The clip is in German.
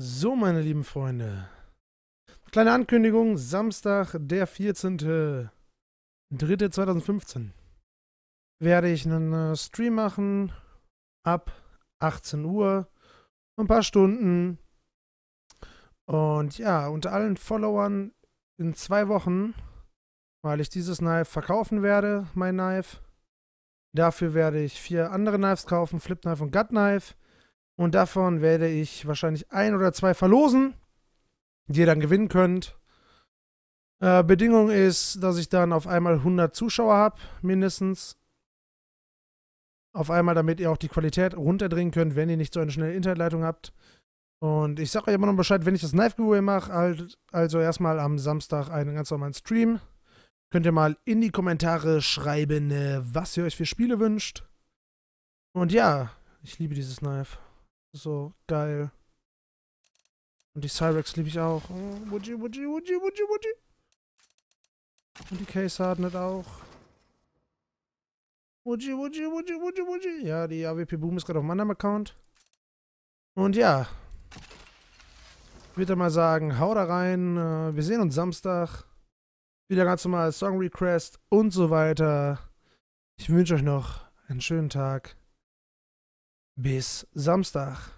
So, meine lieben Freunde. Kleine Ankündigung, Samstag, der 14.03.2015 werde ich einen äh, Stream machen ab 18 Uhr, ein paar Stunden. Und ja, unter allen Followern in zwei Wochen, weil ich dieses Knife verkaufen werde, mein Knife. Dafür werde ich vier andere Knives kaufen, Flip Knife und Gut Knife. Und davon werde ich wahrscheinlich ein oder zwei verlosen, die ihr dann gewinnen könnt. Äh, Bedingung ist, dass ich dann auf einmal 100 Zuschauer habe, mindestens. Auf einmal, damit ihr auch die Qualität runterdrehen könnt, wenn ihr nicht so eine schnelle Internetleitung habt. Und ich sage euch immer noch Bescheid, wenn ich das Knife Giveaway mache. Halt, also erstmal am Samstag einen ganz normalen Stream. Könnt ihr mal in die Kommentare schreiben, äh, was ihr euch für Spiele wünscht. Und ja, ich liebe dieses Knife. So, geil. Und die Cyrex liebe ich auch. Oh, Woody, Woody, Woody, Woody, Und die Case Hardnet auch. Woody, Woody, Woody, Woody, Woody. Ja, die AWP Boom ist gerade auf meinem Account. Und ja. Ich würde mal sagen, hau da rein. Äh, wir sehen uns Samstag. Wieder ganz normal Song Request und so weiter. Ich wünsche euch noch einen schönen Tag. Bis Samstag.